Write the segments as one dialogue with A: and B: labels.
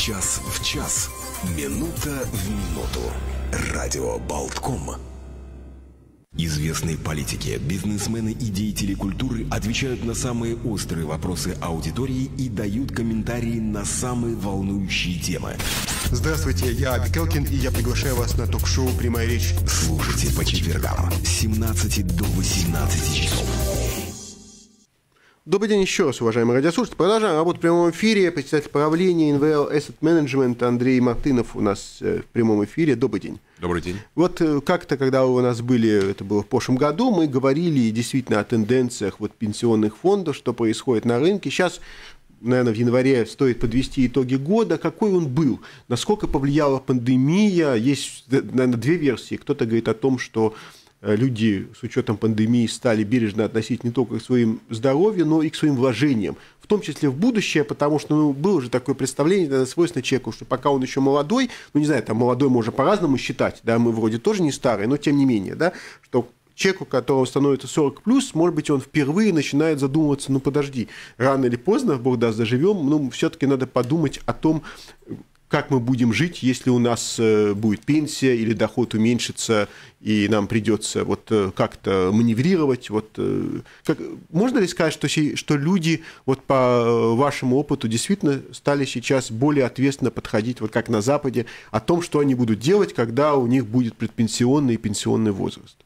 A: Час в час. Минута в минуту. Радио Болтком. Известные политики, бизнесмены и деятели культуры отвечают на самые острые вопросы аудитории и дают комментарии на самые волнующие темы. Здравствуйте, я Абикелкин, и я приглашаю вас на ток-шоу «Прямая речь». Слушайте по четвергам с 17 до 18 часов. Добрый день еще раз, уважаемые радиослушатели. Продолжаем работу в прямом эфире. Председатель правления НВЛ Asset Management Андрей Мартынов у нас э, в прямом эфире. Добрый день. Добрый день. Вот э, как-то, когда вы у нас были, это было в прошлом году, мы говорили действительно о тенденциях вот пенсионных фондов, что происходит на рынке. Сейчас наверное, в январе стоит подвести итоги года, какой он был, насколько повлияла пандемия. Есть, наверное, две версии. Кто-то говорит о том, что Э, люди с учетом пандемии стали бережно относиться не только к своим здоровью, но и к своим вложениям, в том числе в будущее, потому что ну, было же такое представление, наверное, свойственно человеку, что пока он еще молодой, ну не знаю, там молодой можно по-разному считать, да, мы вроде тоже не старые, но тем не менее, да, что человеку, которого становится 40 плюс, может быть, он впервые начинает задумываться, ну подожди, рано или поздно, Бог даст, заживем, ну все-таки надо подумать о том, как мы будем жить, если у нас э, будет пенсия или доход уменьшится, и нам придется вот э, как-то маневрировать. Вот, э, как, можно ли сказать, что, что люди вот по вашему опыту действительно стали сейчас более ответственно подходить, вот как на Западе, о том, что они будут делать, когда у них будет предпенсионный и пенсионный возраст?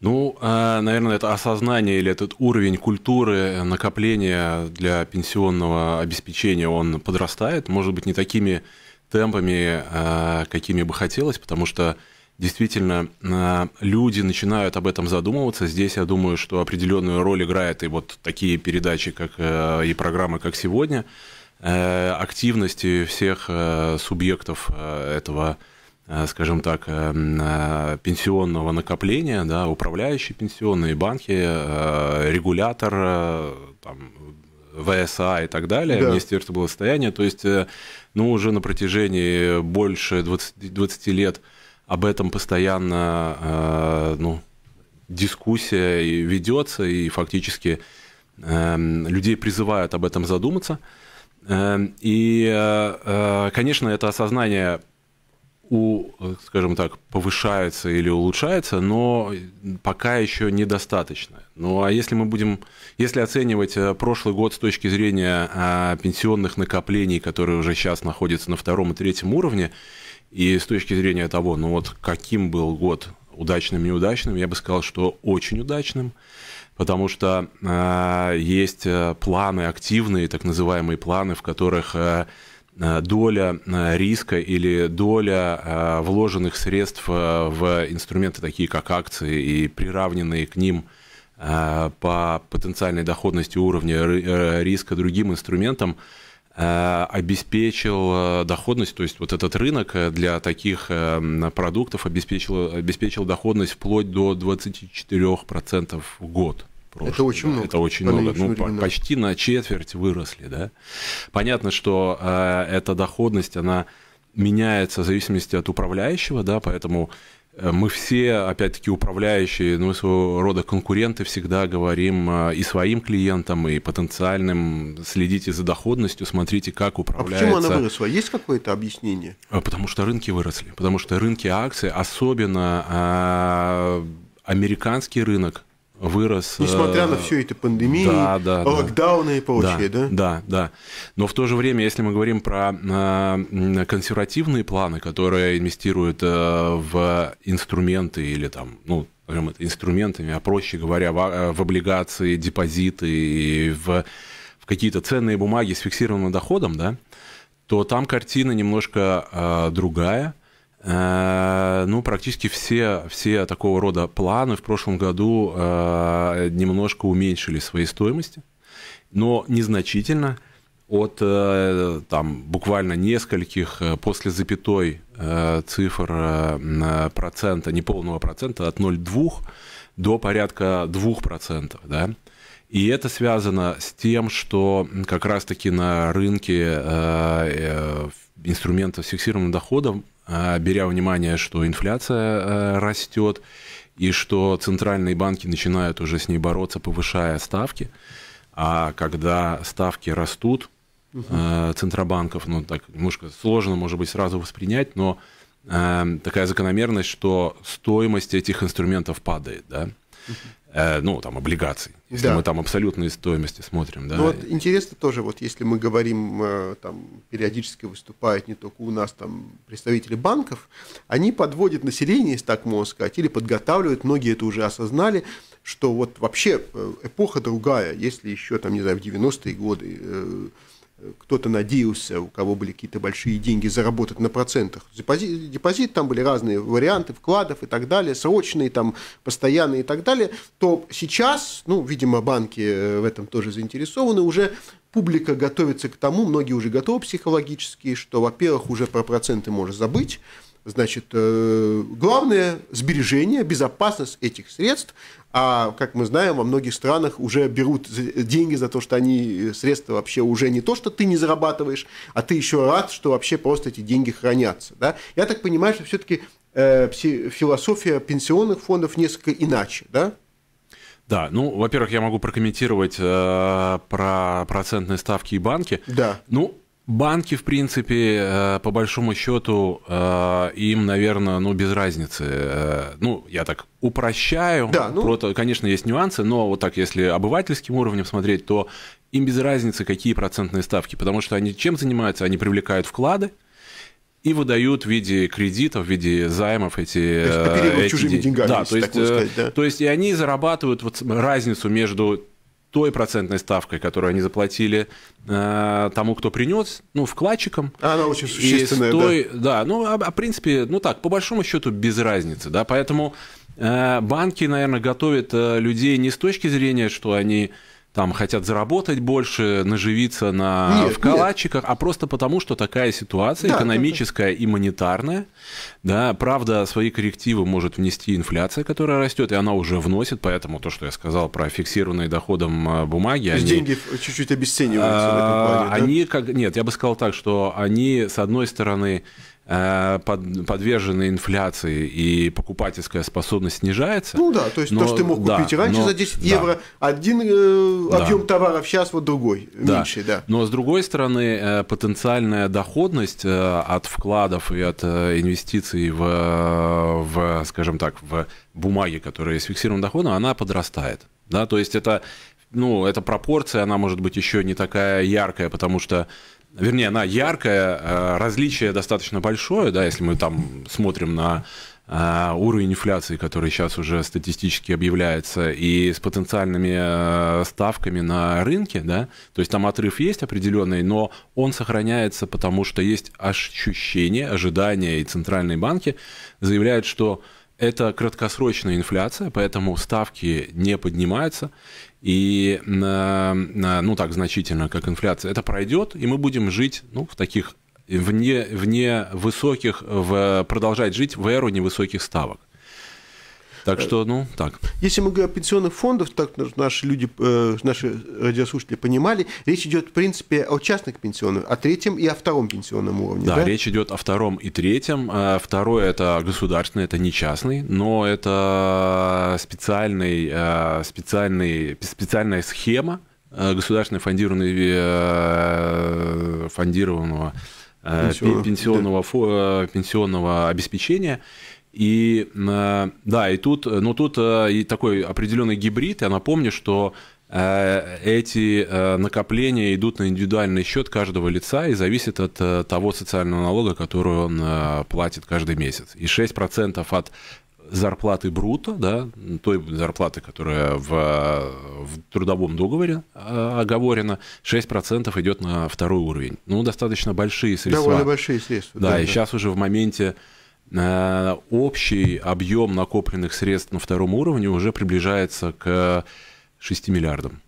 B: Ну, а, наверное, это осознание или этот уровень культуры накопления для пенсионного обеспечения, он подрастает. Может быть, не такими темпами, а, какими бы хотелось, потому что действительно а, люди начинают об этом задумываться. Здесь, я думаю, что определенную роль играют и вот такие передачи, как э, и программы, как сегодня, э, активности всех э, субъектов этого скажем так, пенсионного накопления, да, управляющие пенсионные банки, регулятор, там, ВСА и так далее, да. Министерство благосостояния. То есть ну, уже на протяжении больше 20, 20 лет об этом постоянно э, ну, дискуссия и ведется, и фактически э, людей призывают об этом задуматься. Э, и, э, э, конечно, это осознание у, скажем так, повышается или улучшается, но пока еще недостаточно. Ну а если мы будем, если оценивать э, прошлый год с точки зрения а, пенсионных накоплений, которые уже сейчас находятся на втором и третьем уровне, и с точки зрения того, ну вот каким был год удачным, неудачным, я бы сказал, что очень удачным, потому что а, э, есть планы активные, так называемые планы, в которых э, Э, доля э, риска или доля э, вложенных средств в инструменты такие, как акции и приравненные к ним по потенциальной доходности уровня риска другим инструментам, обеспечил доходность, то есть вот этот рынок для таких продуктов обеспечил, обеспечил доходность вплоть до 24% в год прошлый. Это очень да, много. Это очень много. Ну, времена. почти на четверть выросли, да. Понятно, что э, эта доходность, она меняется в зависимости от управляющего, да, поэтому э, мы все, опять-таки, управляющие, ну, своего рода конкуренты всегда говорим э, и своим клиентам, и потенциальным, следите за доходностью, смотрите, как управляется. А почему она выросла?
A: Есть какое-то объяснение?
B: Э, потому что рынки выросли, потому что рынки акций, особенно американский рынок, вырос. Несмотря э, на всю
A: эту пандемию, да, да, локдауны да. и прочее, да, да?
B: Да, да. Но в то же время, если мы говорим про э, консервативные планы, которые инвестируют э, в инструменты или там, ну, назовем инструментами, а проще говоря, в, в облигации, депозиты и в, в какие-то ценные бумаги с фиксированным доходом, да, то там картина немножко э, другая. Э, ну, практически все, все такого рода планы в прошлом году э, немножко уменьшили свои стоимости, но незначительно от э, там, буквально нескольких после запятой цифр процента, неполного процента, от 0,2 до порядка 2%. Да? И это связано с тем, что как раз-таки на рынке инструментов с фиксированным а, беря внимание, что инфляция э, растет и что центральные банки начинают уже с ней бороться, повышая ставки. А когда ставки растут, угу. центробанков, ну так немножко сложно, может быть, сразу воспринять, но э, такая закономерность, что стоимость этих инструментов падает, да э, ну, там, облигаций, если да. мы там абсолютные стоимости смотрим. Да. Ну, вот
A: интересно тоже, вот если мы говорим, э, там, периодически выступают не только у нас, там, представители банков, они подводят население, если так можно сказать, или подготавливают, многие это уже осознали, что вот вообще э, эпоха другая, если еще, там, не знаю, в 90-е годы... Э, кто-то надеялся, у кого были какие-то большие деньги, заработать на процентах депозит, депозит, там были разные варианты вкладов и так далее, срочные, там, постоянные и так далее, то сейчас, ну, видимо, банки э, в этом тоже заинтересованы, уже публика готовится к тому, многие уже готовы психологически, что, во-первых, уже про проценты можно забыть, Значит, э, главное – сбережение, безопасность этих средств. А, как мы знаем, во многих странах уже берут деньги за то, что они э, средства вообще уже не то, что ты не зарабатываешь, а ты еще рад, что вообще просто эти деньги хранятся. Да? Я так понимаю, что все-таки э, философия пенсионных фондов несколько иначе. Да?
B: Да, ну, во-первых, я могу прокомментировать э, про процентные ставки и банки. Да. Ну, Банки, в принципе, э, по большому счету, э, им, наверное, ну, без разницы. Э, ну, я так упрощаю. Да, ну... Просто, конечно, есть нюансы, но вот так, если обывательским уровнем смотреть, то им без разницы, какие процентные ставки. Потому что они чем занимаются? Они привлекают вклады, и выдают в виде кредитов, в виде займов эти... То есть, эти чужими деньгами, да, то есть, сказать, да? То есть, и они зарабатывают вот разницу между той процентной ставкой, которую они заплатили э, тому, кто принес, ну, вкладчикам. Она очень
A: существенная, той,
B: да. Да, ну, а, а, в принципе, ну так, по большому счету без разницы, да, поэтому э, банки, наверное, готовят э, людей не с точки зрения, что они там хотят заработать больше, наживиться на нет, вколачиках, нет. а просто потому, что такая ситуация да, экономическая да, да. и монетарная. Да, правда, свои коррективы может внести инфляция, которая растет, и она уже вносит, поэтому то, что я сказал про фиксированные доходом а, бумаги, то есть они,
A: деньги чуть-чуть обесцениваются. А, в этом плане, а, они
B: да? как нет, я бы сказал так, что они с одной стороны Э, под, подвержены инфляции и покупательская способность снижается.
A: Ну да, то есть но, то, что ты мог да, купить раньше но, за 10 да. евро, один э, да. товаров сейчас вот другой, да. меньший, да.
B: Но с другой стороны, э, потенциальная доходность э, от вкладов и от инвестиций в, в скажем так, в бумаги, которые есть фиксированным доходом, она подрастает. Да, то есть это ну, эта пропорция, она может быть еще не такая яркая, потому что вернее, она яркая, а, различие достаточно большое, да, если мы там смотрим на а, уровень инфляции, который сейчас уже статистически объявляется, и с потенциальными а, ставками на рынке, да, то есть там отрыв есть определенный, но он сохраняется, потому что есть ощущение, ожидания, и центральные банки заявляют, что это краткосрочная инфляция, поэтому ставки не поднимаются и, э, э, ну, так значительно, как инфляция, это пройдет, и мы будем жить, ну, в таких, вне, вне высоких, в, продолжать жить в эру невысоких ставок. Так что, ну, так.
A: Если мы говорим о пенсионных фондах, так наши люди, э, наши радиослушатели понимали, речь идет, в принципе, о частных пенсионных, о третьем и о втором пенсионном уровне. Да, да?
B: речь идет о втором и третьем. Э, Второе – это государственный, это не частный, но это специальный, э, специальный, специальная схема, государственной фондированного, фондированного пенсионного, пенсионного, да. пенсионного обеспечения. И э, да, и тут, э, ну тут э, и такой определенный гибрид. Я напомню, что эти накопления идут на индивидуальный счет каждого лица и зависят от того социального налога, который он платит каждый месяц. И 6% от зарплаты брута, да, той зарплаты, которая в, в трудовом договоре оговорена, 6% идет на второй уровень. Ну, достаточно большие средства. Довольно
A: большие средства. Да, да и да. сейчас
B: уже в моменте Э, общий объем накопленных средств на втором уровне уже приближается к 6 миллиардам.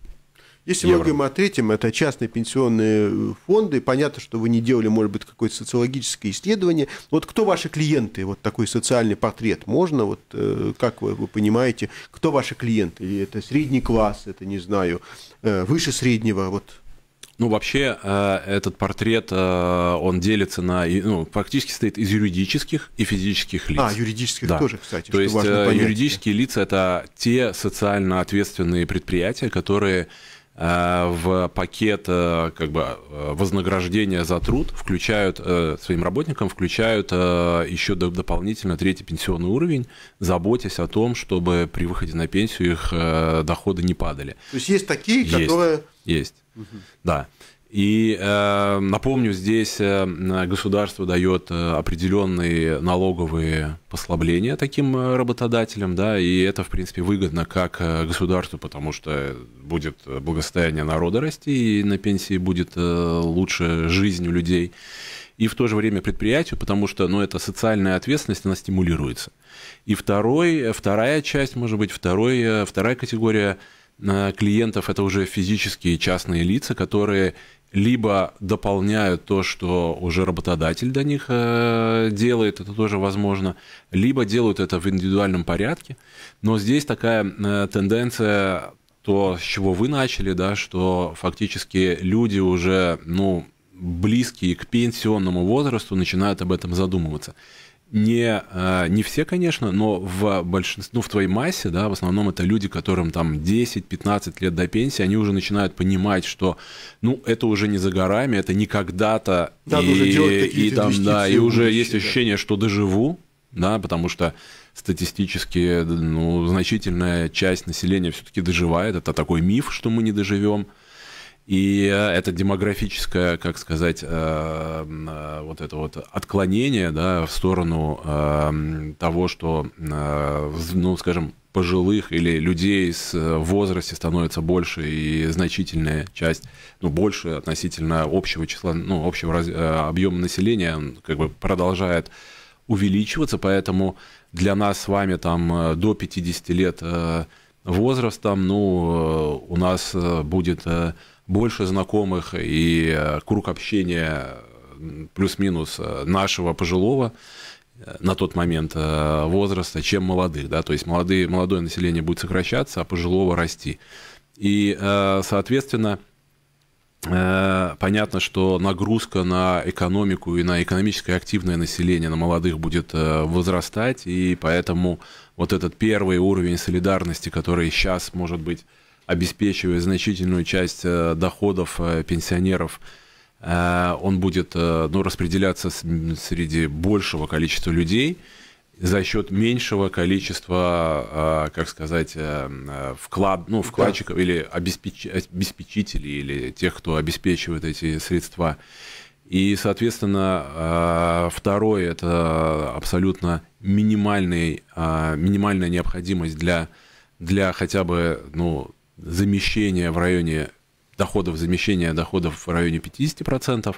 A: Если евро. мы говорим о третьем, это частные пенсионные э, фонды. Понятно, что вы не делали, может быть, какое-то социологическое исследование. Вот кто ваши клиенты? Вот такой социальный портрет можно? Вот э, как вы, вы понимаете, кто ваши клиенты? Или это средний класс, это, не знаю, выше среднего? Вот
B: ну, вообще, э, этот портрет, э, он делится на, ну, практически стоит из юридических и физических лиц. А, юридических да. тоже, кстати. То есть э, юридические лица – это те социально ответственные предприятия, которые в пакет как бы, вознаграждения за труд включают своим работникам включают еще дополнительно третий пенсионный уровень, заботясь о том, чтобы при выходе на пенсию их доходы не падали.
A: То есть есть такие, есть. которые
B: есть. Угу. Да. И э, напомню, здесь э, государство дает э, определенные налоговые послабления таким э, работодателям, да, и это, в принципе, выгодно как государству, потому что будет благосостояние народа расти, и на пенсии будет лучше жизнь у людей, и в то же время предприятию, потому что, ну, это социальная ответственность, она стимулируется. И второй, вторая часть, может быть, второй, вторая категория – клиентов это уже физические частные лица, которые либо дополняют то, что уже работодатель для них э, делает, это тоже возможно, либо делают это в индивидуальном порядке. Но здесь такая э, тенденция, то, с чего вы начали, да, что фактически люди уже, ну, близкие к пенсионному возрасту начинают об этом задумываться не, а, не все, конечно, но в большинстве, ну, в твоей массе, да, в основном это люди, которым там 10-15 лет до пенсии, они уже начинают понимать, что, ну, это уже не за горами, это не когда-то, да, и, уже и, там, да, и уже будущее, есть ощущение, да. что доживу, да, потому что статистически, ну, значительная часть населения все-таки доживает, это такой миф, что мы не доживем, и э, это демографическое, как сказать, э, э, вот это вот отклонение да, в сторону того, что, ну, скажем, пожилых или людей с возрасте становится больше и значительная часть, ну, больше относительно общего числа, ну, общего раз, объема населения, как бы продолжает увеличиваться, поэтому для нас с вами там до 50 лет возрастом, ну, у нас будет больше знакомых, и э, круг общения плюс-минус э, нашего пожилого э, на тот момент возраста, чем молодых. Да? То есть молодые, молодое население будет сокращаться, а пожилого расти. И, соответственно, понятно, что нагрузка на экономику и на экономическое активное население, на молодых будет возрастать, и поэтому вот этот первый уровень солидарности, который сейчас, может быть, обеспечивая значительную часть э, доходов э, пенсионеров, э, он будет ну, распределяться среди большего количества людей за счет меньшего количества, как сказать, вклад, ну, вкладчиков да. или обеспеч, обеспечителей, или тех, кто обеспечивает эти средства. И, соответственно, второе – это абсолютно минимальный, минимальная необходимость для, для хотя бы ну, замещения в районе доходов, замещения доходов в районе 50%.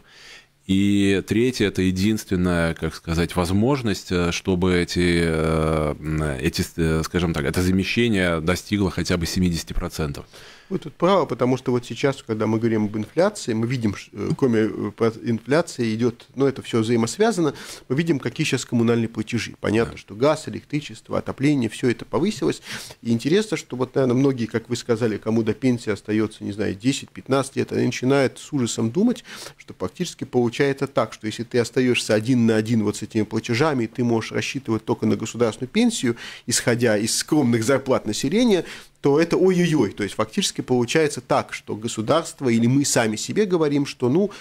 B: И третье – это единственная, как сказать, возможность, э, чтобы эти, э, эти, э, скажем так, это замещение достигло хотя бы 70%.
A: Вы тут правы, потому что вот сейчас, когда мы говорим об инфляции, мы видим, э, кроме э, инфляции идет, ну это все взаимосвязано, мы видим, какие сейчас коммунальные платежи. Понятно, да. что газ, электричество, отопление, все это повысилось. И интересно, что вот, наверное, многие, как вы сказали, кому до пенсии остается, не знаю, 10-15 лет, они начинают с ужасом думать, что практически получается так, что если ты остаешься один на один вот с этими платежами, и ты можешь рассчитывать только на государственную пенсию, исходя из скромных зарплат населения, то это ой-ой-ой. То есть фактически получается так, что государство или мы сами себе говорим, что ну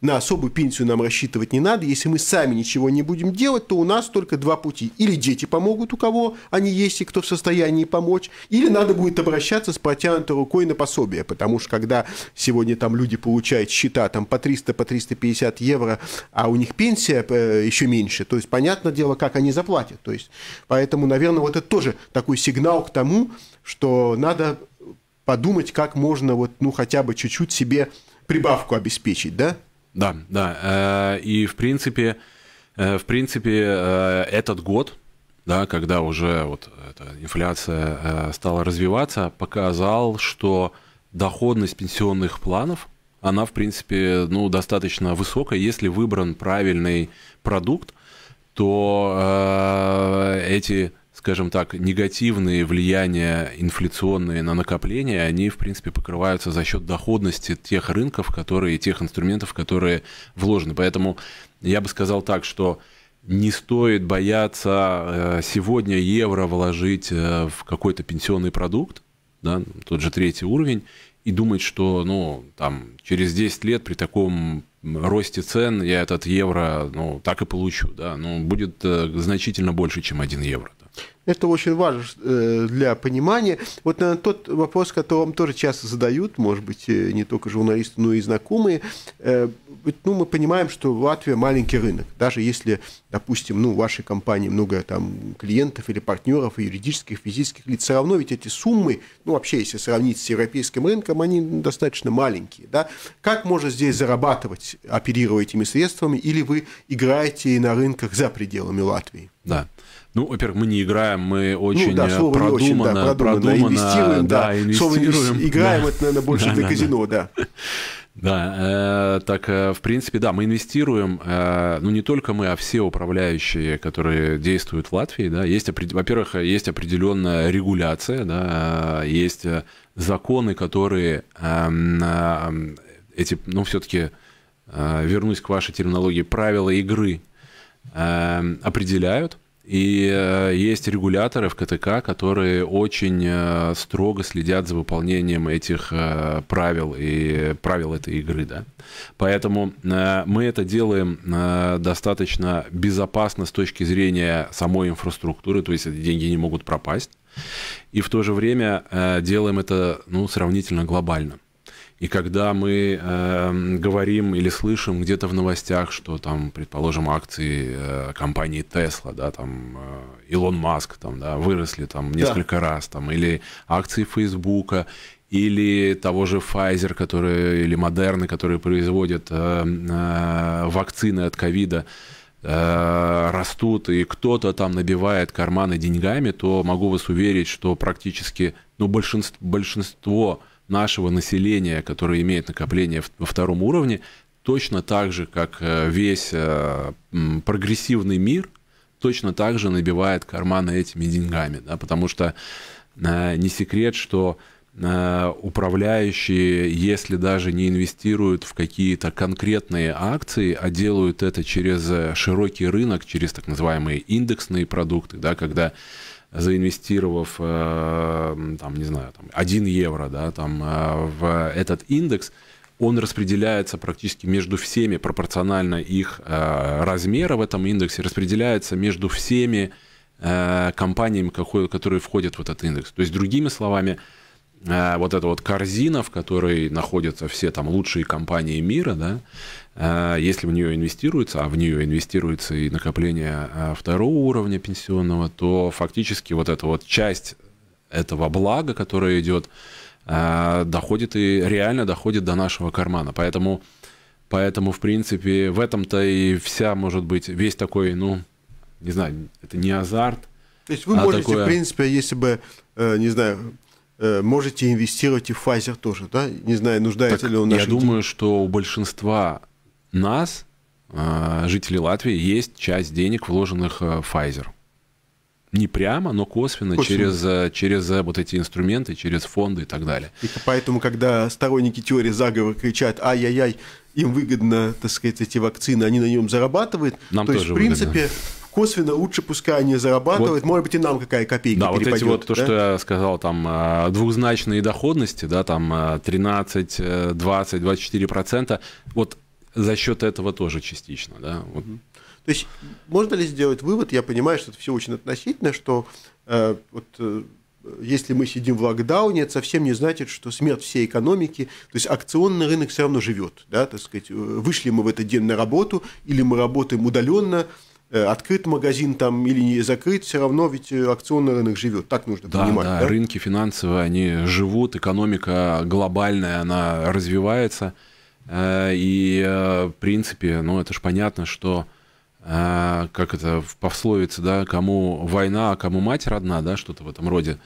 A: на особую пенсию нам рассчитывать не надо. Если мы сами ничего не будем делать, то у нас только два пути. Или дети помогут, у кого они есть и кто в состоянии помочь, или надо будет обращаться с протянутой рукой на пособие, потому что когда сегодня там люди получают счета там по 300, по 350 евро, а у них пенсия э, еще меньше, то есть понятное дело, как они заплатят. То есть, поэтому, наверное, вот это тоже такой сигнал к тому, что надо подумать, как можно вот, ну, хотя бы чуть-чуть себе прибавку обеспечить, да?
B: Да, да. Э, и, в принципе, э, в принципе, э, этот год, да, когда уже вот эта инфляция стала развиваться, показал, что доходность пенсионных планов, она, в принципе, ну, достаточно высокая, если выбран правильный продукт, то эти скажем так, негативные влияния инфляционные на накопления, они, в принципе, покрываются за счет доходности тех рынков, которые, тех инструментов, которые вложены. Поэтому я бы сказал так, что не стоит бояться э, сегодня евро вложить э, в какой-то пенсионный продукт, да, тот же третий уровень, и думать, что ну, там, через 10 лет при таком росте цен я этот евро ну, так и получу. Да, ну, будет э, значительно больше, чем 1 евро.
A: Это очень важно э, для понимания. Вот наверное, тот вопрос, который вам тоже часто задают, может быть, э, не только журналисты, но и знакомые. Э, ну, мы понимаем, что в Латвии маленький рынок. Даже если, допустим, ну, в вашей компании много там клиентов или партнеров, юридических, физических лиц, все равно ведь эти суммы, ну, вообще, если сравнить с европейским рынком, они достаточно маленькие. Да? Как можно здесь зарабатывать, оперируя этими средствами, или вы играете на рынках за пределами Латвии? Да.
B: Ну, во-первых, мы не играем, мы ну очень ну, да, слово продуманно, очень, да, продуманно, продуманно инвестируем, да, да инвестируем. Слово играем, да. это, наверное, больше да, для да, казино, да. да. Да, э, так, э, в принципе, да, мы инвестируем, э, ну, не только мы, а все управляющие, которые действуют в Латвии, да, есть, во-первых, есть определенная регуляция, да, э, есть э, законы, которые э, эти, ну, все-таки, э, вернусь к вашей терминологии, правила игры э, определяют, и э, есть регуляторы в КТК, которые очень э, строго следят за выполнением этих э, правил и правил этой игры. Да? Поэтому мы это делаем достаточно безопасно с точки зрения самой инфраструктуры, то есть эти деньги не могут пропасть. И в то же время делаем это ну, сравнительно глобально. И когда мы э, говорим или слышим где-то в новостях, что там, предположим, акции э, компании Tesla, да, там э, Илон Маск, там, да, выросли там несколько да. раз, там, или акции Фейсбука, или того же Pfizer, который, или Moderna, которые производят э, э, вакцины от ковида, э, растут и кто-то там набивает карманы деньгами, то могу вас уверить, что практически ну, большинство, большинство нашего населения, которое имеет накопление во втором уровне, точно так же, как э, весь э, прогрессивный мир, точно так же набивает карманы этими деньгами. Да, потому что э, не секрет, что управляющие, если даже не инвестируют в какие-то конкретные акции, а делают это через широкий рынок, через так называемые индексные продукты, да, когда заинвестировав, э, там, не знаю, там, 1 евро да, там, э, в этот индекс, он распределяется практически между всеми, пропорционально их э, размера в этом индексе, распределяется между всеми компаниями, которые входят в этот индекс. То есть, другими словами, вот эта вот корзина, в которой находятся все там лучшие компании мира, да, а, если в нее инвестируется, а в нее инвестируется и накопление а, второго уровня пенсионного, то фактически вот эта вот часть этого блага, которое идет, а, доходит и реально доходит до нашего кармана. Поэтому, поэтому в принципе, в этом-то и вся, может быть, весь такой, ну, не знаю, это не азарт. То есть вы а можете, такое... в
A: принципе, если бы, э, не знаю, э, можете инвестировать и в Pfizer тоже, да? Не знаю, нуждается так ли он. Я
B: думаю, что у большинства нас, а, жителей Латвии, есть часть денег, вложенных э, в Pfizer. Не прямо, но косвенно, косвенно. Через, э, через э, вот эти инструменты, через фонды и так далее.
A: И поэтому, когда сторонники теории заговора кричат «Ай-яй-яй», им выгодно, так сказать, эти вакцины, они на нем зарабатывают. Нам то тоже есть, в принципе, выгодно. косвенно лучше пускай они зарабатывают, вот, может быть, и нам какая копейка Да, перепадет, вот эти вот, да? то, что
B: я сказал, там, двухзначные доходности, да, там, 13, 20, 24 процента, вот за счет этого тоже частично, да. Вот. То
A: есть можно ли сделать вывод? Я понимаю, что это все очень относительно, что э, вот э, если мы сидим в локдауне, это совсем не значит, что смерть всей экономики. То есть акционный рынок все равно живет, да, так сказать. Э, вышли мы в этот день на работу или мы работаем удаленно, э, открыт магазин там или не закрыт, все равно ведь э, акционный рынок живет. Так нужно да, понимать. Да, да,
B: рынки финансовые, они живут, экономика глобальная, она развивается. Э, и, э, в принципе, ну, это же понятно, что, э, как это в пословице, да, кому война, а кому мать родна, да, что-то в этом роде,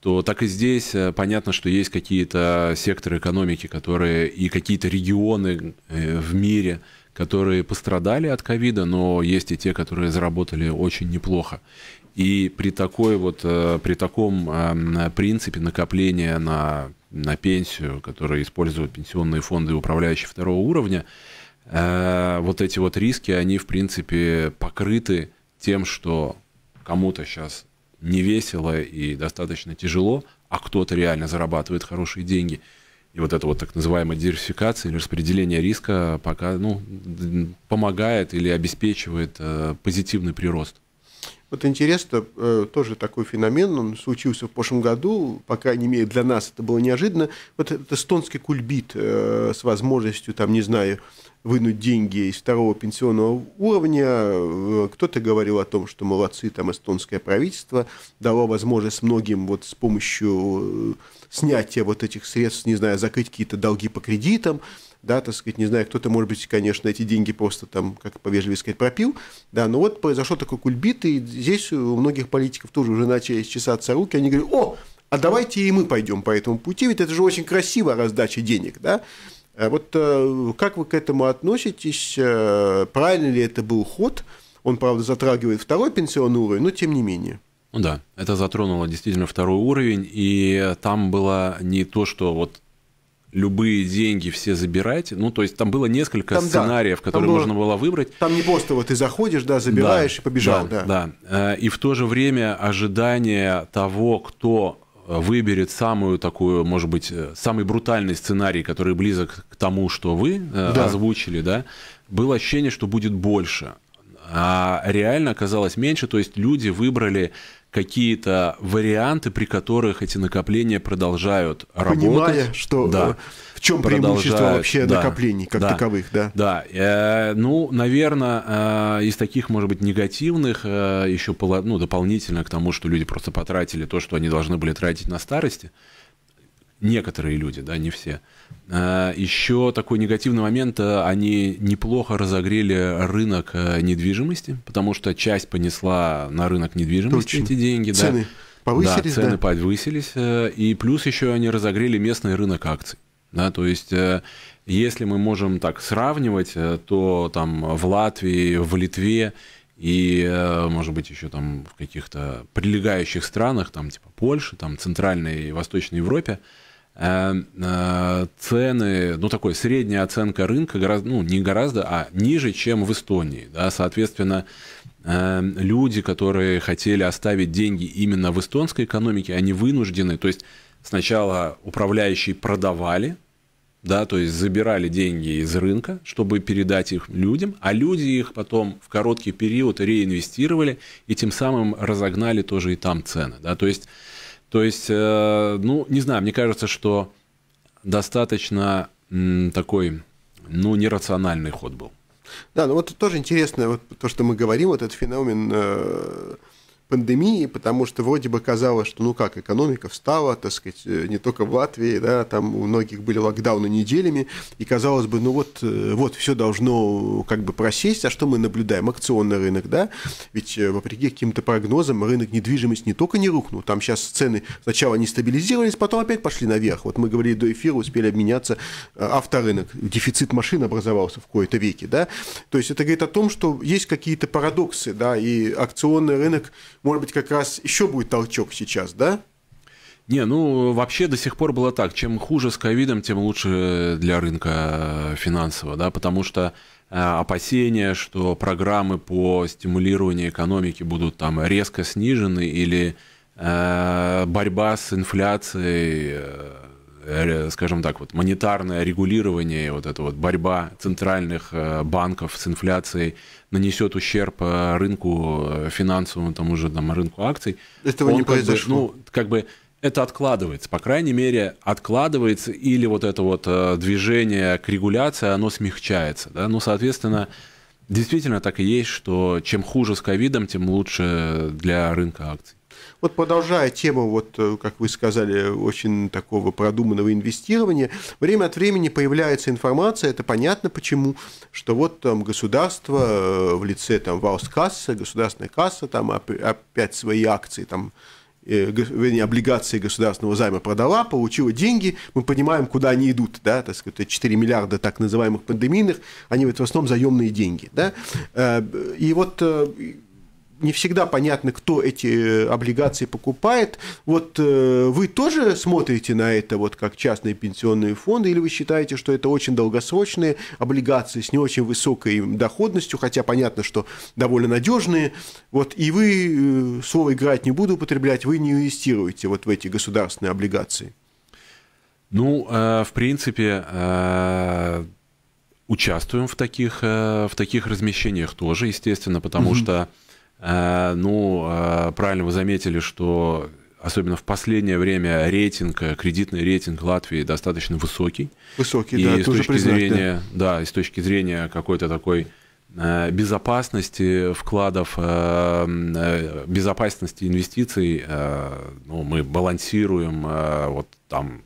B: то так и здесь понятно, что есть какие-то секторы экономики, которые и какие-то регионы в мире, которые пострадали от ковида, но есть и те, которые заработали очень неплохо. И при, такой вот, при таком эм, принципе накопления на на пенсию, которые используют пенсионные фонды управляющие второго уровня, э, вот эти вот риски, они, в принципе, покрыты тем, что кому-то сейчас не весело и достаточно тяжело, а кто-то реально зарабатывает хорошие деньги. И вот это вот так называемая диверсификация или распределение риска пока ну, помогает или обеспечивает э, позитивный прирост.
A: Вот интересно, э, тоже такой феномен, он случился в прошлом году, пока не мере для нас это было неожиданно. Вот этот эстонский кульбит э, с возможностью, там, не знаю, вынуть деньги из второго пенсионного уровня. Э, кто-то говорил о том, что молодцы, там эстонское правительство дало возможность многим вот с помощью снятия вот этих средств, не знаю, закрыть какие-то долги по кредитам да, так сказать, не знаю, кто-то, может быть, конечно, эти деньги просто там, как повежливее сказать, пропил, да, но вот произошел такой кульбит, и здесь у многих политиков тоже уже начали чесаться руки, они говорят, о, а давайте и мы пойдем по этому пути, ведь это же очень красиво раздача денег, да, а вот э, как вы к этому относитесь, э, правильно ли это был ход, он, правда, затрагивает второй пенсионный уровень, но тем не менее.
B: Да, это затронуло действительно второй уровень, и там было не то, что вот любые деньги все забирать. Ну, то есть там было несколько там, сценариев, да. которые было... можно было выбрать.
A: Там не просто вот ты заходишь, да, забираешь да, и побежал, да, да.
B: Да. Э, и в то же время ожидание того, кто э, выберет самую такую, может быть, э, самый брутальный сценарий, который близок к тому, что вы да. озвучили, да, было ощущение, что будет больше. А реально оказалось меньше, то есть люди выбрали какие-то варианты, при которых эти накопления продолжают работать. Понимая, что да, э,
A: в чем преимущество вообще да, накоплений как да, таковых, да?
B: Да, э, ну, наверное, э, из таких, может быть, негативных э, еще ну, дополнительно к тому, что люди просто потратили то, что они должны были тратить на старости, некоторые люди, да, не все. А, еще такой негативный момент, э, они неплохо разогрели рынок э, недвижимости, потому что часть понесла на рынок недвижимости Точно. эти деньги. Цены да. повысились. Да, цены да. повысились. Э, и плюс еще они разогрели местный рынок акций. Да, то есть, если мы можем так сравнивать, то там в Латвии, в Литве и, может быть, еще там в каких-то прилегающих странах, там типа Польши, там Центральной и Восточной Европе, Эм, э, цены, ну, такой средняя оценка рынка, гораздо, ну, не гораздо, а ниже, чем в Эстонии. Да? Соответственно, эм, люди, которые хотели оставить деньги именно в эстонской экономике, они вынуждены, то есть сначала управляющие продавали, да, то есть забирали деньги из рынка, чтобы передать их людям, а люди их потом в короткий период реинвестировали и тем самым разогнали тоже и там цены, да, то есть то есть, э, ну, не знаю, мне кажется, что достаточно такой, ну, нерациональный ход был.
A: Да, ну вот тоже интересно, вот то, что мы говорим, вот этот феномен э, пандемии, потому что вроде бы казалось, что ну как, экономика встала, так сказать, э, не только в Латвии, да, там у многих были локдауны неделями, и казалось бы, ну вот, э, вот все должно как бы просесть, а что мы наблюдаем? Акционный рынок, да, ведь э, вопреки каким-то прогнозам рынок недвижимости не только не рухнул, там сейчас цены сначала не стабилизировались, потом опять пошли наверх. Вот мы говорили до эфира, успели обменяться авторынок, дефицит машин образовался в кои-то веке, да, то есть это говорит о том, что есть какие-то парадоксы, да, и акционный рынок – может быть, как раз еще будет толчок сейчас, да?
B: Не, ну вообще до сих пор было так. Чем хуже с ковидом, тем лучше для рынка э, финансового, да, потому что э, опасения, что программы по стимулированию экономики будут там резко снижены или э, борьба с инфляцией Э, скажем так, вот монетарное регулирование, вот эта вот борьба центральных э, банков с инфляцией нанесет ущерб э, рынку финансовому, тому же там, рынку акций. Этого не произошло. Как бы, ну, как бы это откладывается, по крайней мере, откладывается, или вот это вот движение к регуляции, оно смягчается. Да? Ну, соответственно, действительно так и есть,
A: что чем хуже с ковидом, тем лучше для рынка акций. Вот продолжая тему, вот, э, как вы сказали, очень такого продуманного инвестирования, время от времени появляется информация, это понятно почему, что вот там государство э, в лице там Ваускасса, государственная касса, там опять свои акции там э, вернее, облигации государственного займа продала, получила деньги, мы понимаем, куда они идут, да, так сказать, 4 миллиарда так называемых пандемийных, они вот в основном заемные деньги, да, и вот не всегда понятно, кто эти э, облигации покупает. Вот э, вы тоже смотрите на это вот как частные пенсионные фонды, или вы считаете, что это очень долгосрочные облигации с не очень высокой доходностью, хотя понятно, что довольно надежные. Вот и вы э, слово играть не буду употреблять, вы не инвестируете вот в эти государственные облигации.
B: Ну, в принципе, участвуем в таких в таких размещениях тоже, естественно, потому угу. что Э, ну, э, правильно вы заметили, что особенно в последнее время рейтинг, э, кредитный рейтинг Латвии достаточно высокий. Высокий, и да, с точки признак, зрения, да. да, с точки зрения какой-то такой безопасности вкладов, безопасности инвестиций, ну, мы балансируем вот там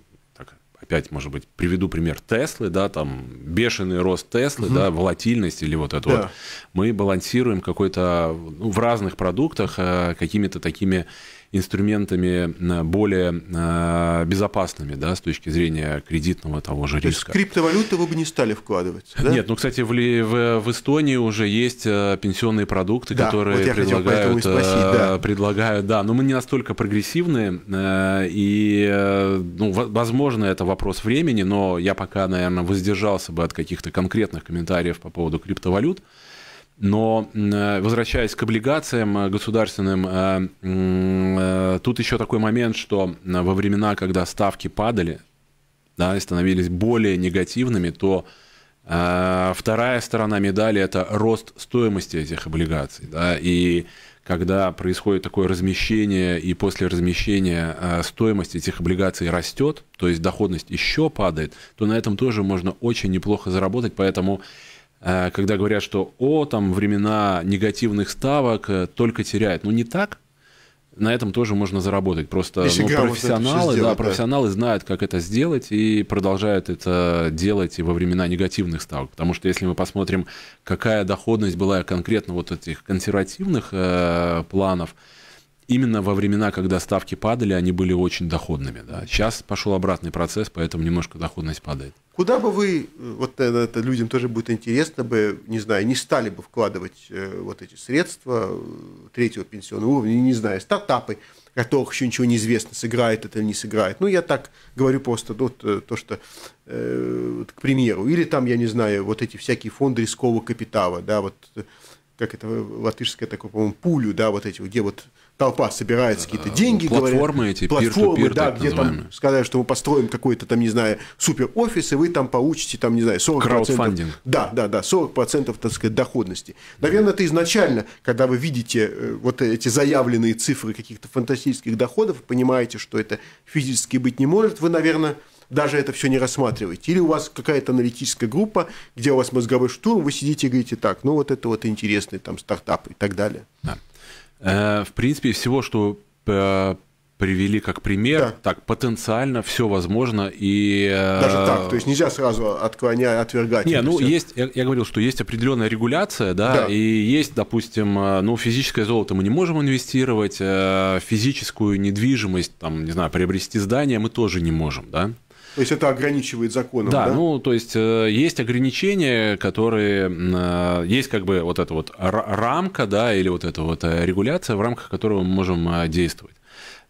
B: опять, может быть, приведу пример Теслы, да, там бешеный рост Теслы, угу. да, волатильность или вот это да. вот. Мы балансируем какой-то ну, в разных продуктах э, какими-то такими инструментами э, более э, безопасными, да, с точки зрения кредитного того же риска. То
A: есть криптовалюты вы бы не стали вкладывать,
B: да? Нет, ну, кстати, в, в, в Эстонии уже есть э, пенсионные продукты, да, которые вот предлагают, спросить, да. предлагают, да, но мы не настолько прогрессивны, и, ну, возможно, это вопрос времени, но я пока, наверное, воздержался бы от каких-то конкретных комментариев по поводу криптовалют, но э, возвращаясь к облигациям э, государственным, э, тут еще такой момент, что во времена, когда ставки падали да, и становились более негативными, то вторая сторона медали – это рост стоимости этих облигаций. Да, и когда происходит такое размещение, и после размещения стоимость этих облигаций растет, то есть доходность еще падает, то на этом тоже можно очень неплохо заработать. Поэтому Э, когда говорят, что о, там времена негативных ставок э, только теряет. Ну не так. На этом тоже можно заработать. Просто ну, профессионалы, сделать, да, профессионалы да. знают, как это сделать и продолжают это делать и во времена негативных ставок. Потому что если мы посмотрим, какая доходность была конкретно вот этих консервативных э, планов, именно во времена, когда ставки падали, они были очень доходными. Да. Сейчас пошел обратный процесс, поэтому немножко доходность падает.
A: Куда бы вы, э, вот это людям тоже будет интересно бы, не знаю, не стали бы вкладывать э, вот эти средства э, третьего пенсионного уровня, не знаю, стартапы, о которых еще ничего не известно, сыграет это или не сыграет. Ну, я так говорю просто, ну, то, что, вот, к примеру, или там, я не знаю, вот эти всякие фонды рискового капитала, да, вот, как это латышское такое, по-моему, пулю, да, вот эти, где вот толпа собирается какие-то деньги, ну, платформы говорят, эти, платформы, peer да, где там сказали, что мы построим какой-то там, не знаю, супер офис, и вы там получите там, не знаю, 40%. Краудфандинг. Да, да, да, 40% так сказать, доходности. Наверное, это изначально, когда вы видите э, вот эти заявленные цифры каких-то фантастических доходов, понимаете, что это физически быть не может, вы, наверное, даже это все не рассматриваете. Или у вас какая-то аналитическая группа, где у вас мозговой штурм, вы сидите и говорите так, ну вот это вот интересный там стартап и так далее.
B: Да. Э, в принципе, всего, что э, привели как пример, да. так потенциально все возможно и э, даже так, то есть
A: нельзя сразу отклонять, отвергать. Не, ну все. есть,
B: я, я говорил, что есть определенная регуляция, да, да, и есть, допустим, ну физическое золото мы не можем инвестировать, физическую недвижимость, там, не знаю, приобрести здание мы тоже не можем, да.
A: То есть это ограничивает законом, да? Да, ну,
B: то есть э, есть ограничения, которые... Э, есть как бы вот эта вот рамка, да, или вот эта вот э, регуляция, в рамках которого мы можем действовать.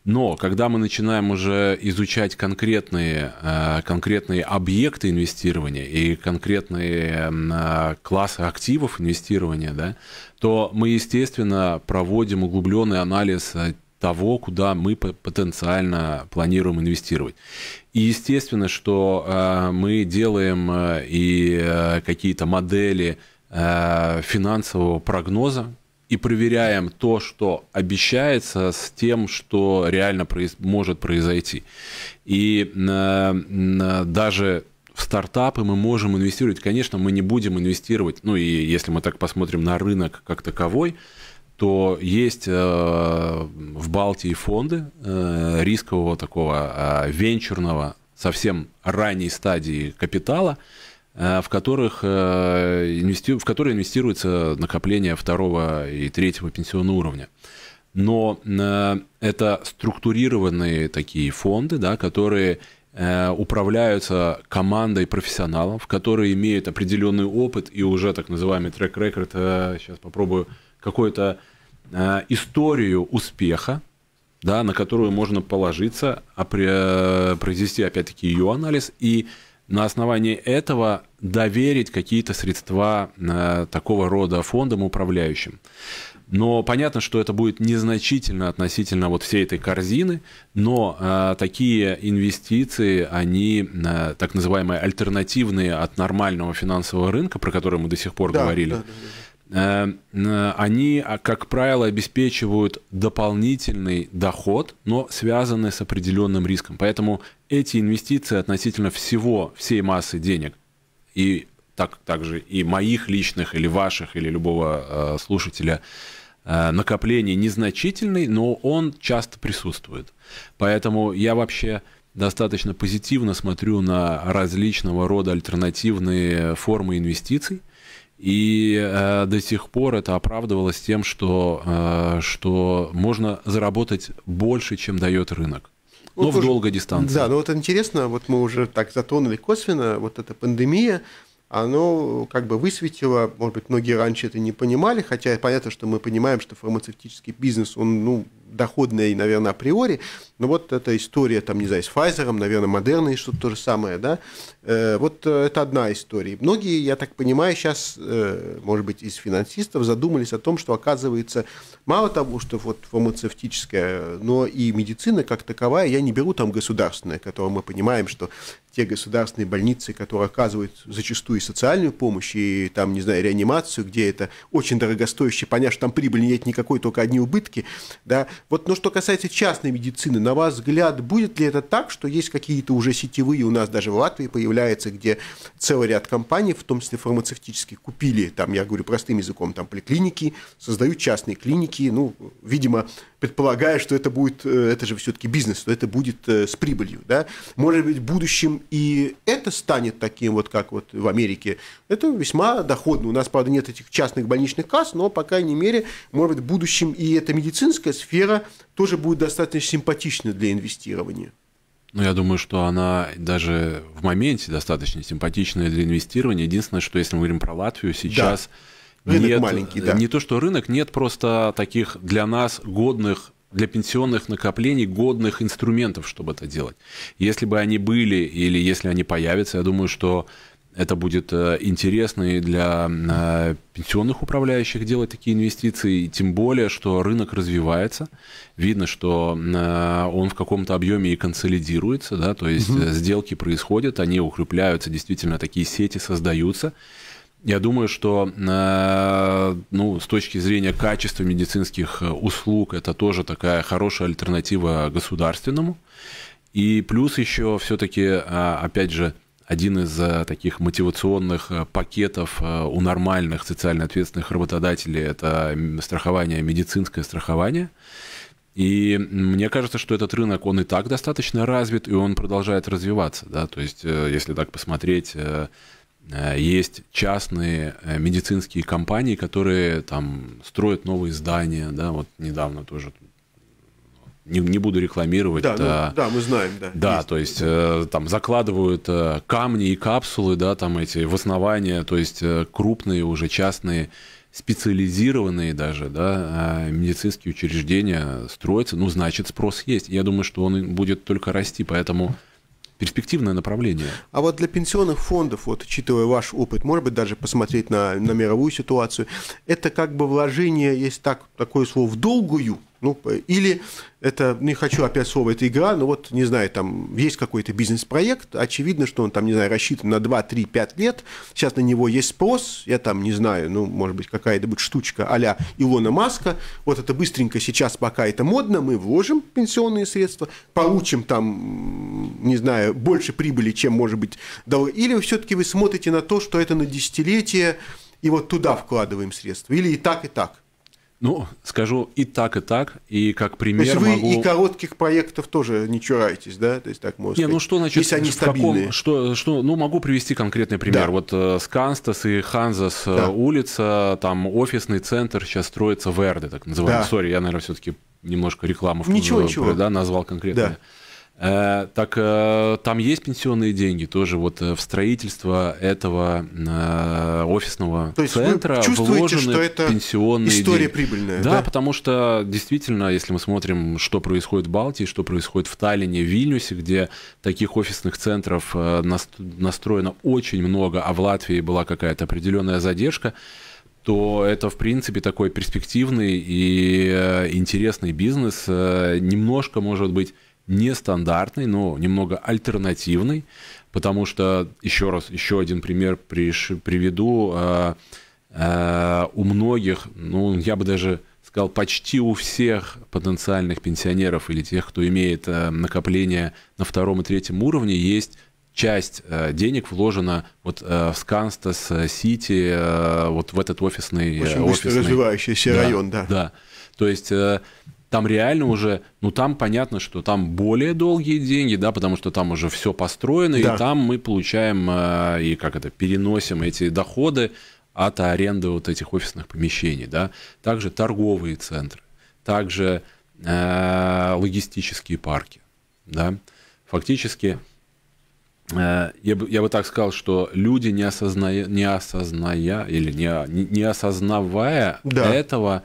B: Но когда мы начинаем уже изучать конкретные, конкретные объекты инвестирования и конкретные классы активов инвестирования, да, то мы, естественно, проводим углубленный анализ того, куда мы потенциально планируем инвестировать. И естественно, что э, мы делаем э, и э, какие-то модели финансового прогноза и проверяем то, что обещается, с тем, что реально может произойти. И даже в стартапы мы можем инвестировать. Конечно, мы не будем инвестировать, ну и если мы так посмотрим на рынок как таковой, что есть э, в Балтии фонды э, рискового такого э, венчурного, совсем ранней стадии капитала, в, которых, в которые инвестируется накопление второго и третьего пенсионного уровня. Но это структурированные такие фонды, да, которые управляются командой профессионалов, которые имеют определенный опыт и уже так называемый трек-рекорд, сейчас попробую какой-то Э, историю успеха, да, на которую можно положиться, а э, произвести опять-таки ее анализ и на основании этого доверить какие-то средства э, такого рода фондам управляющим. Но понятно, что это будет незначительно относительно вот всей этой корзины, но э, такие инвестиции, они э, так называемые альтернативные от нормального финансового рынка, про который мы до сих пор да, говорили, да, да, да Эм, э, они, а, как правило, обеспечивают дополнительный доход, но связанный с определенным риском. Поэтому эти инвестиции относительно всего, всей массы денег и так, также и моих личных, или ваших, или любого э, слушателя, э, накопление незначительный, но он часто присутствует. Поэтому я вообще достаточно позитивно смотрю на различного рода альтернативные формы инвестиций, и э, до сих пор это оправдывалось тем, что, э, что можно заработать больше, чем дает рынок.
A: Ну, но вот в долгой дистанции. Да, но вот интересно, вот мы уже так затонули косвенно, вот эта пандемия, оно э, как бы высветило, может быть, многие раньше это не понимали, хотя понятно, что мы понимаем, что фармацевтический бизнес, он, ну, доходный, наверное, априори, но вот эта история, там, не знаю, с Pfizer, наверное, Moderna и что-то то же самое, да, э, вот э, это одна история. Многие, я так понимаю, сейчас, э, может быть, из финансистов задумались о том, что, оказывается, мало того, что вот фармацевтическая, но и медицина как таковая, я не беру там государственная, которую мы понимаем, что те государственные больницы, которые оказывают зачастую социальную помощь, и там, не знаю, реанимацию, где это очень дорогостоящее, понятно, что там прибыли нет никакой, только одни убытки, да. Вот, но что касается частной медицины, на ваш взгляд, будет ли это так, что есть какие-то уже сетевые, у нас даже в Латвии появляется, где целый ряд компаний, в том числе фармацевтических, купили, там, я говорю простым языком, там, поликлиники, создают частные клиники, ну, видимо, предполагая, что это будет, э, это же все-таки бизнес, что это будет э, с прибылью. Да? Может быть, в будущем и это станет таким, вот как вот в Америке. Это весьма доходно. У нас, правда, нет этих частных больничных касс, но, по крайней мере, может быть, в будущем и эта медицинская сфера тоже будет достаточно симпатична для инвестирования.
B: Ну, я думаю, что она даже в моменте достаточно симпатичная для инвестирования. Единственное, что если мы говорим про Латвию, сейчас да
A: Рынок нет, маленький, да. Не
B: то, что рынок, нет просто таких для нас годных для пенсионных накоплений годных инструментов, чтобы это делать. Если бы они были или если они появятся, я думаю, что это будет э, интересно и для э, пенсионных управляющих делать такие инвестиции, и тем более, что рынок развивается, видно, что э, он в каком-то объеме и консолидируется, да, то есть угу. сделки происходят, они укрепляются, действительно такие сети создаются. Я думаю, что э, ну, с точки зрения качества медицинских э, услуг это тоже такая хорошая альтернатива государственному. И плюс еще все-таки, э, опять же, один из таких мотивационных пакетов у нормальных социально ответственных работодателей – это страхование, медицинское страхование. И мне кажется, что этот рынок, он и так достаточно развит, и он продолжает развиваться. Да? То есть, если так посмотреть, Э, есть частные э, медицинские компании, которые там строят новые здания, да, вот недавно тоже не, не буду рекламировать. Да, да, ну, а да мы знаем, да. Да, есть. то есть э, там закладывают э, камни и капсулы, да, там эти в основания, то есть э, крупные уже частные специализированные даже, да, э, медицинские учреждения строятся, ну значит спрос есть. Я думаю, что он будет только расти, поэтому перспективное направление.
A: А вот для пенсионных фондов, вот учитывая ваш опыт, может быть, даже посмотреть на, на мировую ситуацию, это как бы вложение, есть так, такое слово, в долгую – ну, или это, не хочу опять слово, это игра, но вот, не знаю, там есть какой-то бизнес-проект, очевидно, что он там, не знаю, рассчитан на 2, 3, 5 лет, сейчас на него есть спрос, я там, не знаю, ну, может быть, какая-то будет штучка а Илона Маска, вот это быстренько сейчас, пока это модно, мы вложим пенсионные средства, получим там, не знаю, больше прибыли, чем, может быть, дол... или все-таки вы смотрите на то, что это на десятилетие, и вот туда вкладываем средства, или и так, и так.
B: Ну, скажу и так, и так, и как пример То есть вы могу... и
A: коротких проектов тоже не чураетесь, да? То есть так можно Не, ну сказать. ну что значит, Если они стабильные. каком,
B: что, что, ну могу привести конкретный пример. Да. Вот э, Сканстас и Ханзас э, да. улица, там офисный центр сейчас строится в Эрде, так называемый. Да. Сори, я, наверное, все-таки немножко рекламу ничего, ничего. Да, назвал конкретно. Да. Э, так э, там есть пенсионные деньги тоже вот э, в строительство этого офисного То есть центра вы вложены что это пенсионные история деньги.
A: прибыльная. Да, да,
B: потому что действительно, если мы смотрим, что происходит в Балтии, что происходит в Таллине, Вильнюсе, где таких офисных центров настроено очень много, а в Латвии была какая-то определенная задержка то это, в принципе, такой перспективный и интересный бизнес. Немножко, может быть, нестандартный, но немного альтернативный, потому что, еще раз, еще один пример приш, приведу. Э, э, у многих, ну, я бы даже сказал, почти у всех потенциальных пенсионеров или тех, кто имеет э, накопление на втором и третьем уровне, есть часть э, денег вложена вот э, в Сканстас э, Сити, э, вот в этот офисный... Э, Очень офисный, развивающийся да, район, да. Да, то есть э, там реально уже, ну там понятно, что там более долгие деньги, да, потому что там уже все построено, да. и там мы получаем э, и как это, переносим эти доходы от аренды вот этих офисных помещений, да. Также торговые центры, также э, логистические парки, да. Фактически, э, я, бы, я бы так сказал, что люди не осозная, не осозная или не, не осознавая да. этого,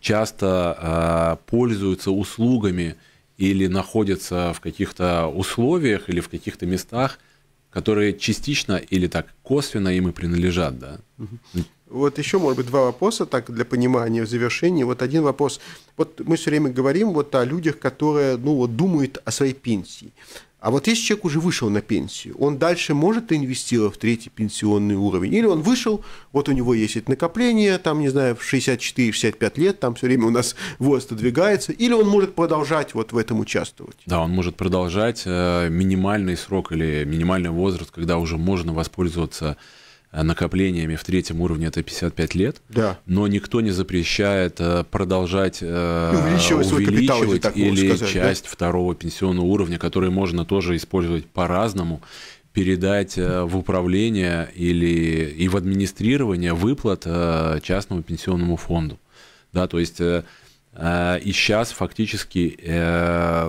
B: часто а, пользуются услугами или находятся в каких-то условиях или в каких-то местах, которые частично или так косвенно им и принадлежат, да.
A: Вот еще, может быть, два вопроса так для понимания в завершении. Вот один вопрос. Вот мы все время говорим вот о людях, которые ну, вот, думают о своей пенсии. А вот если человек уже вышел на пенсию, он дальше может инвестировать в третий пенсионный уровень? Или он вышел, вот у него есть это накопление, там, не знаю, в 64-65 лет, там все время у нас возраст отодвигается, или он может продолжать вот в этом участвовать? Да, он
B: может продолжать э, минимальный срок или минимальный возраст, когда уже можно воспользоваться Э, накоплениями в третьем уровне это 55 лет, да. но никто не запрещает э, продолжать и э, увеличивать, увеличивать капитал, или сказать, часть да? второго пенсионного уровня, который можно тоже использовать по-разному передать в управление или и в администрирование выплат частному пенсионному фонду. Да, то есть и сейчас фактически,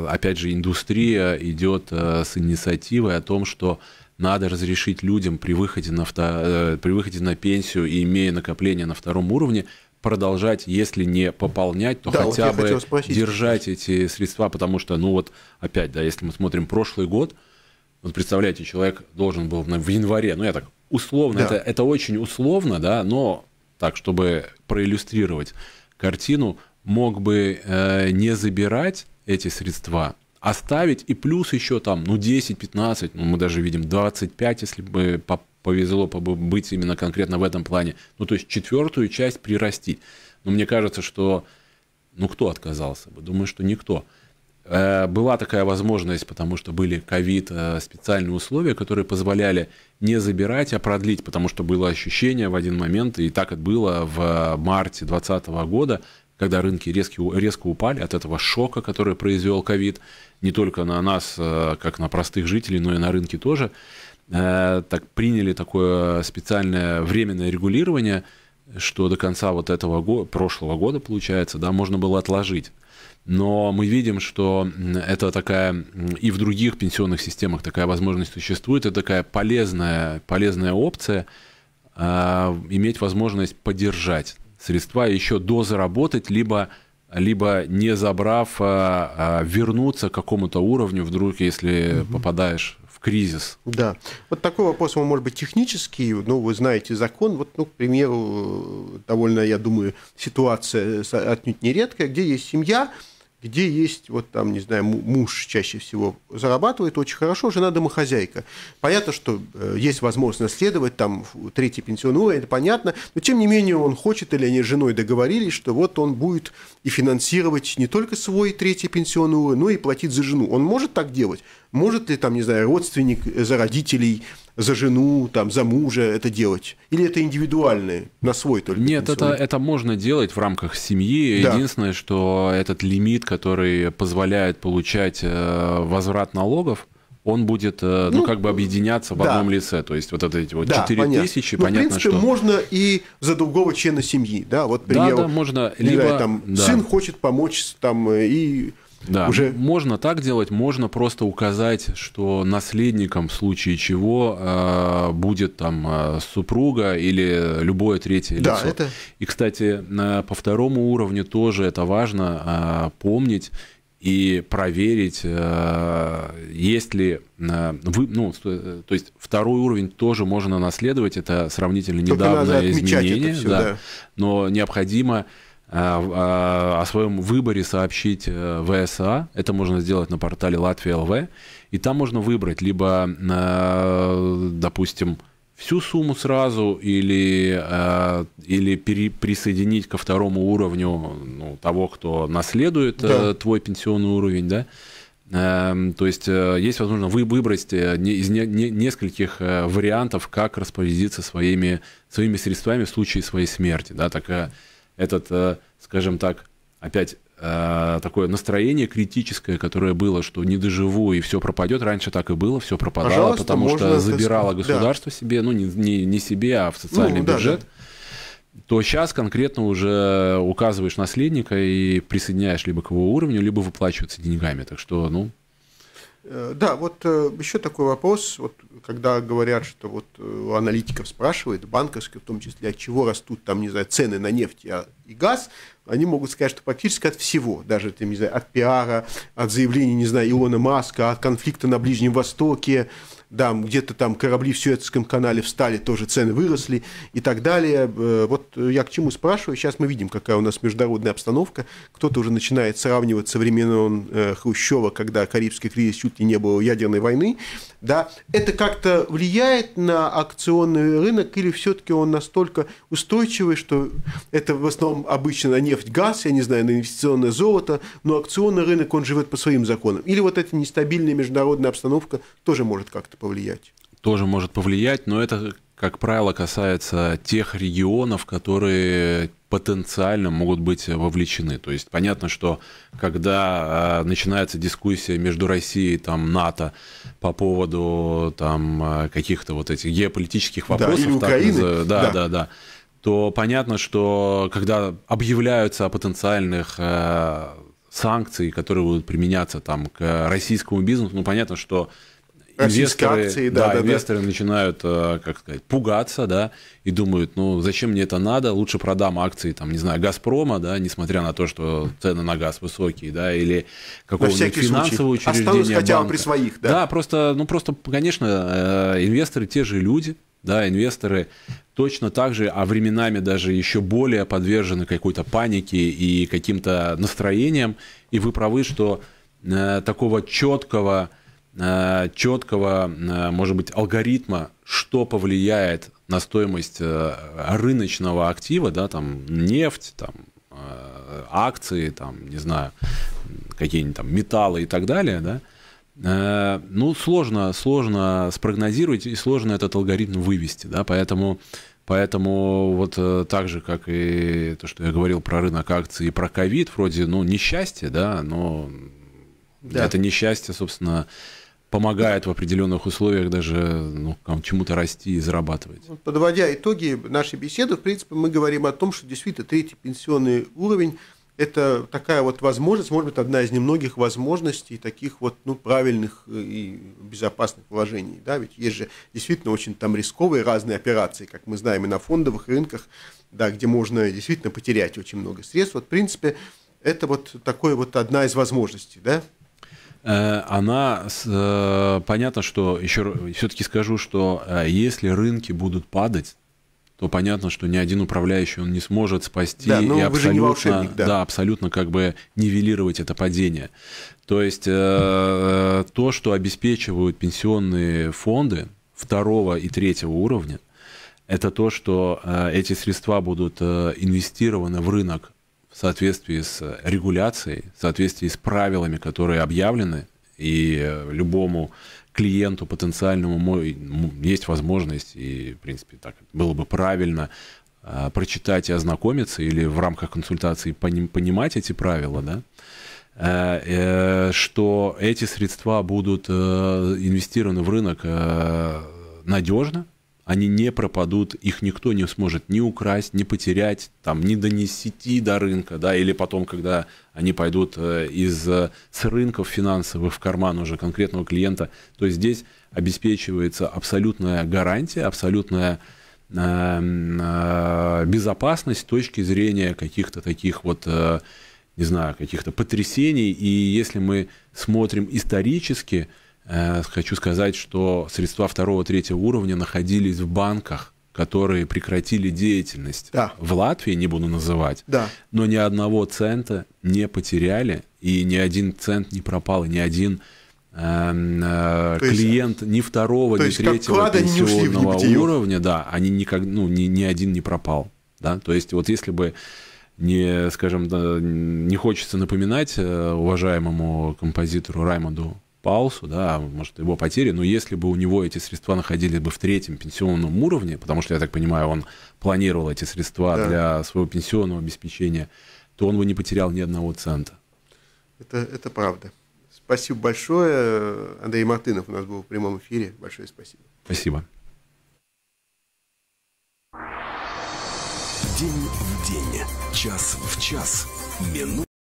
B: опять же, индустрия идет с инициативой о том, что надо разрешить людям при выходе на, авто, э, при выходе на пенсию и имея накопление на втором уровне продолжать, если не пополнять, то да, хотя вот бы держать эти средства, потому что, ну вот опять, да, если мы смотрим прошлый год, вот представляете, человек должен был в январе, ну я так условно, да. это, это очень условно, да, но так, чтобы проиллюстрировать картину, мог бы э, не забирать эти средства, оставить и плюс еще там, ну, 10, 15, ну, мы даже видим 25, если бы повезло быть именно конкретно в этом плане. Ну, то есть четвертую часть прирастить. Но мне кажется, что, ну, кто отказался бы? Думаю, что никто. Э, была такая возможность, потому что были ковид, э, специальные условия, которые позволяли не забирать, а продлить, потому что было ощущение в один момент, и так это было в марте 2020 года, когда рынки резко, резко упали от этого шока, который произвел ковид, не только на нас, э, как на простых жителей, но и на рынке тоже, э, так приняли такое специальное временное регулирование, что до конца вот этого года, прошлого года, получается, да, можно было отложить. Но мы видим, что это такая и в других пенсионных системах такая возможность существует, это такая полезная, полезная опция э, иметь возможность поддержать средства еще дозаработать, либо либо не забрав, а, а вернуться к какому-то уровню, вдруг, если угу. попадаешь в кризис.
A: Да. Вот такой вопрос, он может быть технический, но ну, вы знаете закон. Вот, ну, к примеру, э, довольно, я думаю, ситуация отнюдь нередкая, где есть семья, где есть, вот там, не знаю, муж чаще всего зарабатывает очень хорошо, жена домохозяйка. Понятно, что э, есть возможность наследовать, там, третий пенсионный уровень, это понятно, но тем не менее он хочет, или они с женой договорились, что вот он будет и финансировать не только свой третий пенсионный уровень, но и платить за жену. Он может так делать? Может ли, там, не знаю, родственник э, за родителей – за жену, там, за мужа это делать? Или это индивидуальное, на свой только? Нет, это,
B: это можно делать в рамках семьи. Да. Единственное, что этот лимит, который позволяет получать э, возврат налогов, он будет, э, ну, ну как бы объединяться в да. одном лице. То есть вот это эти вот да, 4 понятно. тысячи, ну, понятно, в принципе, что...
A: можно и за другого члена семьи, да, вот пример. Да, да, можно. Либо... Знаю, там, да. Сын хочет помочь там э, и да. Уже... Можно так делать, можно
B: просто указать, что наследником в случае чего э, будет там э, супруга или любое третье лицо. да, Это... И, кстати, э, по второму уровню тоже это важно э, помнить и проверить, э, есть ли э, вы, ну, э, то есть второй уровень тоже можно наследовать, это сравнительно Только недавнее изменение, все, да, да. но необходимо Э, э, о своем выборе сообщить э, ВСА. Это можно сделать на портале Латвия ЛВ. И там можно выбрать либо, допустим, всю сумму сразу или, или пере, присоединить ко второму уровню ну, того, кто наследует да. твой пенсионный уровень, да? Эм, то есть есть возможность выбрать из нескольких вариантов, как распорядиться своими, своими средствами в случае своей смерти. Да? такая этот, э, скажем так, опять э, такое настроение критическое, которое было, что не доживу и все пропадет. Раньше так и было, все пропадало, Пожалуйста, потому что забирало государство да. себе, ну не, не, не себе, а в социальный ну, бюджет. Да, да. То сейчас конкретно уже указываешь наследника и присоединяешь либо к его уровню, либо выплачиваться деньгами. Так что, ну,
A: Э, да, вот э, еще такой вопрос, вот когда говорят, что вот э, у аналитиков спрашивают, банковские, в том числе, от чего растут там, не знаю, цены на нефть а, и газ, они могут сказать, что практически от всего, даже там, не знаю, от пиара, от заявлений, не знаю, Илона Маска, от конфликта на Ближнем Востоке, да, где-то там корабли в Суэцком канале встали, тоже цены выросли и так далее. Э, вот я к чему спрашиваю, сейчас мы видим, какая у нас международная обстановка. Кто-то уже начинает сравнивать со времен э, Хрущева, когда Карибский кризис чуть ли не было ядерной войны. Да, это как-то влияет на акционный рынок или все-таки он настолько устойчивый, что это в основном обычно на нефть, газ, я не знаю, на инвестиционное золото, но акционный рынок, он живет по своим законам. Или вот эта нестабильная международная обстановка тоже может как-то повлиять.
B: Тоже может повлиять, но это, как правило, касается тех регионов, которые потенциально могут быть вовлечены. То есть понятно, что когда а, начинается дискуссия между Россией и там, НАТО по поводу там, а, каких-то вот этих геополитических вопросов, да, или так, Украины. Да, да, да, да, то понятно, что когда объявляются о потенциальных э, а, санкций, которые будут применяться там, к российскому бизнесу, ну понятно, что
A: инвесторы, акции, да, да, да, инвесторы
B: да. начинают, э, как сказать, пугаться, да, и думают, ну, зачем мне это надо, лучше продам акции, там, не знаю, Газпрома, да, несмотря на то, что цены на газ высокие, да, или какого-нибудь финансового случай. учреждения Осталось хотя бы при своих, да. Да, просто, ну, просто, конечно, э, инвесторы те же люди, да, инвесторы точно так же, а временами даже еще более подвержены какой-то панике и каким-то настроениям, и вы правы, что э, такого четкого Э, четкого, э, может быть, алгоритма, что повлияет на стоимость э, рыночного актива, да, там нефть, там акции, там, не знаю, какие-нибудь там металлы и так далее, да, ну, сложно, сложно спрогнозировать и сложно этот алгоритм вывести, да, поэтому, поэтому вот так же, как и то, что я говорил про рынок акций и про ковид, вроде, ну, несчастье, да, но да. это несчастье, собственно, помогает в определенных условиях даже ну, чему-то расти и зарабатывать.
A: Ну, подводя итоги нашей беседы, в принципе, мы говорим о том, что действительно третий пенсионный уровень – это такая вот возможность, может быть, одна из немногих возможностей таких вот ну, правильных э, и безопасных вложений. Да? Ведь есть же действительно очень там рисковые разные операции, как мы знаем, и на фондовых рынках, да, где можно действительно потерять очень много средств. Вот, в принципе, это вот такое вот одна из возможностей, да? Э, она,
B: э, понятно, что, еще все-таки скажу, что э, если рынки будут падать, то понятно, что ни один управляющий он не сможет спасти да, но ну, и абсолютно, да. да, абсолютно как бы нивелировать это падение. То есть э, то, что обеспечивают пенсионные фонды второго и третьего уровня, это то, что э, эти средства будут э, инвестированы в рынок в соответствии с э, регуляцией, в соответствии с правилами, которые объявлены, и э, любому клиенту потенциальному есть возможность, и, в принципе, так было бы правильно э, прочитать и ознакомиться, или в рамках консультации понимать эти правила, да, что эти средства будут инвестированы в рынок надежно, они не пропадут, их никто не сможет ни украсть, ни потерять, там, ни донести до рынка, да, или потом, когда они пойдут э, из, э, с рынков финансовых в карман уже конкретного клиента, то есть здесь обеспечивается абсолютная гарантия, абсолютная эм, э, безопасность с точки зрения каких-то таких вот, э, не знаю, каких-то потрясений, и если мы смотрим исторически, э, Э, хочу сказать, что средства второго-третьего уровня находились в банках, которые прекратили деятельность да. в Латвии, не буду называть, да. но ни одного цента не потеряли, и ни один цент не пропал, и ни один эм, э, клиент есть, ни второго, ни третьего пенсионного не уровня, да, они никак, ну, ни, ни один не пропал. Да? То есть вот если бы не, скажем, да, не хочется напоминать э, уважаемому композитору Раймонду Паусу, да, может, его потери, но если бы у него эти средства находились бы в третьем пенсионном уровне, потому что, я так понимаю, он планировал эти средства да. для своего пенсионного обеспечения, то он бы не потерял ни одного цента.
A: Это, это правда. Спасибо большое. Андрей Мартынов у нас был в прямом эфире. Большое спасибо.
B: Спасибо. День в день, час в час, минут.